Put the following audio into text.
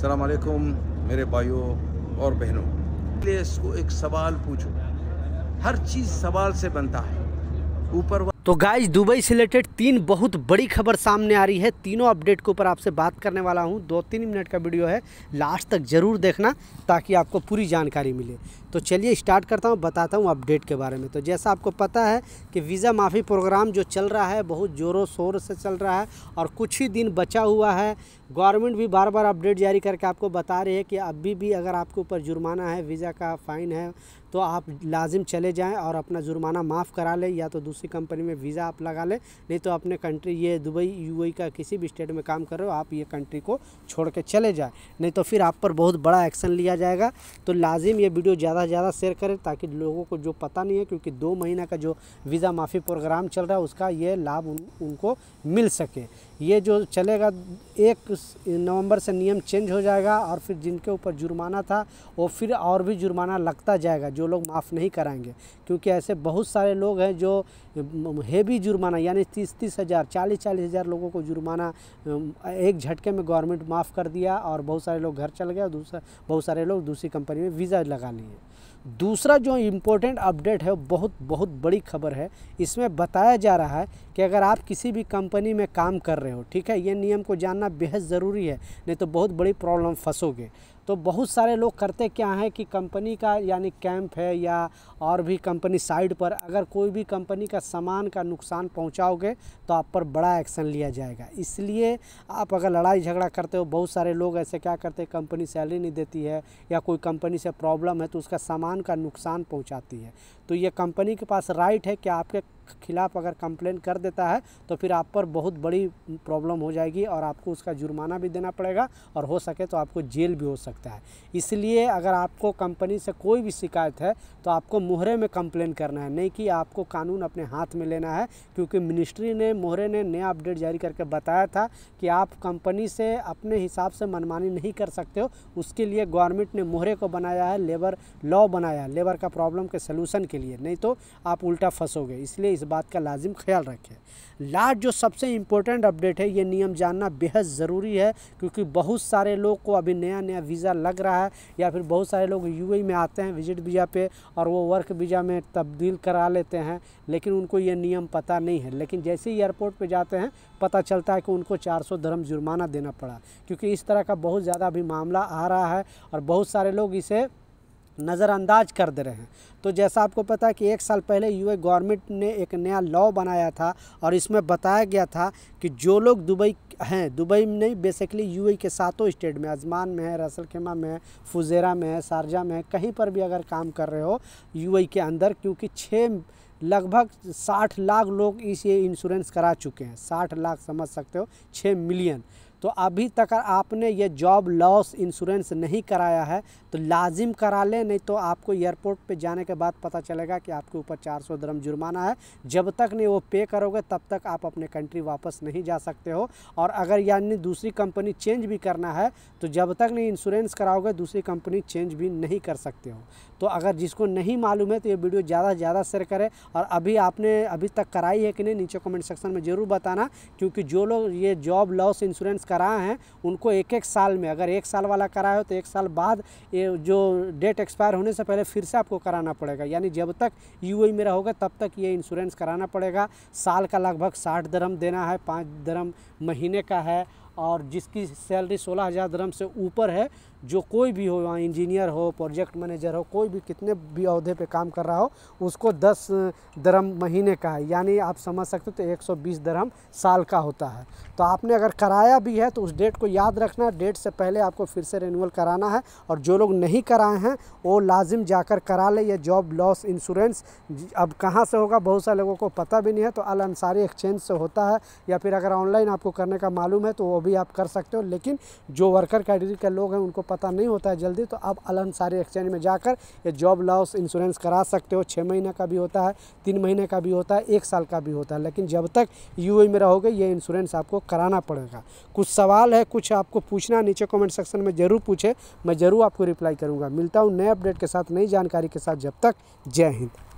अस्सलाम मेरे भाइयों और बहनों इसको एक सवाल पूछो हर चीज़ सवाल से बनता है ऊपर तो गाइज दुबई से रिलेटेड तीन बहुत बड़ी खबर सामने आ रही है तीनों अपडेट के ऊपर आपसे बात करने वाला हूँ दो तीन मिनट का वीडियो है लास्ट तक ज़रूर देखना ताकि आपको पूरी जानकारी मिले तो चलिए स्टार्ट करता हूँ बताता हूँ अपडेट के बारे में तो जैसा आपको पता है कि वीज़ा माफ़ी प्रोग्राम जो चल रहा है बहुत ज़ोरों शोर से चल रहा है और कुछ ही दिन बचा हुआ है गवर्नमेंट भी बार बार अपडेट जारी करके आपको बता रही है कि अभी भी अगर आपके ऊपर जुर्माना है वीज़ा का फ़ाइन है तो आप लाजिम चले जाएँ और अपना जुर्माना माफ़ करा लें या तो दूसरी कंपनी में में वीज़ा आप लगा लें नहीं तो अपने कंट्री ये दुबई यूएई का किसी भी स्टेट में काम कर रहे हो आप ये कंट्री को छोड़ के चले जाए नहीं तो फिर आप पर बहुत बड़ा एक्शन लिया जाएगा तो लाजिम ये वीडियो ज़्यादा से ज़्यादा शेयर करें ताकि लोगों को जो पता नहीं है क्योंकि दो महीना का जो वीज़ा माफ़ी प्रोग्राम चल रहा है उसका ये लाभ उन, उनको मिल सके ये जो चलेगा एक नवंबर से नियम चेंज हो जाएगा और फिर जिनके ऊपर जुर्माना था वो फिर और भी जुर्माना लगता जाएगा जो लोग माफ़ नहीं कराएंगे क्योंकि ऐसे बहुत सारे लोग हैं जो हैवी जुर्माना यानी तीस तीस हज़ार चालीस चालीस हज़ार लोगों को जुर्माना एक झटके में गवर्नमेंट माफ़ कर दिया और बहुत सारे लोग घर चल गए और दूसरा बहुत सारे लोग दूसरी कंपनी में वीज़ा लगा लिए दूसरा जो इम्पोर्टेंट अपडेट है वो बहुत बहुत बड़ी खबर है इसमें बताया जा रहा है कि अगर आप किसी भी कंपनी में काम कर रहे हो ठीक है ये नियम को जानना बेहद ज़रूरी है नहीं तो बहुत बड़ी प्रॉब्लम फंसोगे तो बहुत सारे लोग करते क्या हैं कि कंपनी का यानी कैंप है या और भी कंपनी साइड पर अगर कोई भी कंपनी का सामान का नुकसान पहुंचाओगे तो आप पर बड़ा एक्शन लिया जाएगा इसलिए आप अगर लड़ाई झगड़ा करते हो बहुत सारे लोग ऐसे क्या करते हैं कंपनी सैलरी नहीं देती है या कोई कंपनी से प्रॉब्लम है तो उसका सामान का नुकसान पहुँचाती है तो ये कंपनी के पास राइट है कि आपके खिलाफ़ अगर कंप्लेन कर देता है तो फिर आप पर बहुत बड़ी प्रॉब्लम हो जाएगी और आपको उसका जुर्माना भी देना पड़ेगा और हो सके तो आपको जेल भी हो सकता है इसलिए अगर आपको कंपनी से कोई भी शिकायत है तो आपको मोहरे में कंप्लेन करना है नहीं कि आपको कानून अपने हाथ में लेना है क्योंकि मिनिस्ट्री ने मोहरे ने नया अपडेट जारी करके बताया था कि आप कंपनी से अपने हिसाब से मनमानी नहीं कर सकते हो उसके लिए गवर्नमेंट ने मोहरे को बनाया है लेबर लॉ बनाया है लेबर का प्रॉब्लम के सलूशन के लिए नहीं तो आप उल्टा फंसोगे इसलिए इस बात का लाजिम ख्याल रखें लास्ट जो सबसे इम्पोर्टेंट अपडेट है ये नियम जानना बेहद ज़रूरी है क्योंकि बहुत सारे लोग को अभी नया नया वीज़ा लग रहा है या फिर बहुत सारे लोग यू में आते हैं विजिट वीज़ा पे और वो वर्क वीज़ा में तब्दील करा लेते हैं लेकिन उनको ये नियम पता नहीं है लेकिन जैसे ही एयरपोर्ट पर जाते हैं पता चलता है कि उनको चार सौ धर्म जुर्माना देना पड़ा क्योंकि इस तरह का बहुत ज़्यादा अभी मामला आ रहा है और बहुत सारे लोग इसे नज़रअंदाज कर दे रहे हैं तो जैसा आपको पता है कि एक साल पहले यूए गवर्नमेंट ने एक नया लॉ बनाया था और इसमें बताया गया था कि जो लोग दुबई हैं दुबई में नहीं बेसिकली यूए के सातों स्टेट में अजमान में है रसल खेमा में है फुजेरा में है शारजा में है कहीं पर भी अगर काम कर रहे हो यू के अंदर क्योंकि छः लगभग 60 लाख लोग इस ये इंश्योरेंस करा चुके हैं 60 लाख समझ सकते हो 6 मिलियन तो अभी तक आपने ये जॉब लॉस इंश्योरेंस नहीं कराया है तो लाजिम करा लें नहीं तो आपको एयरपोर्ट पे जाने के बाद पता चलेगा कि आपके ऊपर 400 सौ दरम जुर्माना है जब तक नहीं वो पे करोगे तब तक आप अपने कंट्री वापस नहीं जा सकते हो और अगर यानी दूसरी कंपनी चेंज भी करना है तो जब तक नहीं इंश्योरेंस कराओगे दूसरी कंपनी चेंज भी नहीं कर सकते हो तो अगर जिसको नहीं मालूम है तो ये वीडियो ज़्यादा से ज़्यादा शेयर करें और अभी आपने अभी तक कराई है कि नहीं नीचे कमेंट सेक्शन में ज़रूर बताना क्योंकि जो लोग ये जॉब लॉस इंश्योरेंस कराए हैं उनको एक एक साल में अगर एक साल वाला कराए हो तो एक साल बाद ये जो डेट एक्सपायर होने से पहले फिर से आपको कराना पड़ेगा यानी जब तक यू e में रहोगे तब तक ये इंश्योरेंस कराना पड़ेगा साल का लगभग साठ दरम देना है पाँच दरम महीने का है और जिसकी सैलरी सोलह हज़ार दरम से ऊपर है जो कोई भी हो वहाँ इंजीनियर हो प्रोजेक्ट मैनेजर हो कोई भी कितने भी अहदे पे काम कर रहा हो उसको दस दरम महीने का है यानी आप समझ सकते हो तो एक सौ बीस दरम साल का होता है तो आपने अगर कराया भी है तो उस डेट को याद रखना है डेट से पहले आपको फिर से रिनूअल कराना है और जो लोग नहीं कराए हैं वो लाजिम जाकर करा ले जॉब लॉस इंश्योरेंस अब कहाँ से होगा बहुत सारे लोगों को पता भी नहीं है तो अलंसारी एक्सचेंज से होता है या फिर अगर ऑनलाइन आपको करने का मालूम है तो वो भी भी आप कर सकते हो लेकिन जो वर्कर कैटेगरी के लोग हैं उनको पता नहीं होता है जल्दी तो आप अलंसारी एक्सचेंज में जाकर ये जॉब लॉस इंश्योरेंस करा सकते हो छः महीने का भी होता है तीन महीने का भी होता है एक साल का भी होता है लेकिन जब तक यू में रहोगे ये इंश्योरेंस आपको कराना पड़ेगा कुछ सवाल है कुछ आपको पूछना नीचे कॉमेंट सेक्शन में ज़रूर पूछे मैं ज़रूर आपको रिप्लाई करूँगा मिलता हूँ नए अपडेट के साथ नई जानकारी के साथ जब तक जय हिंद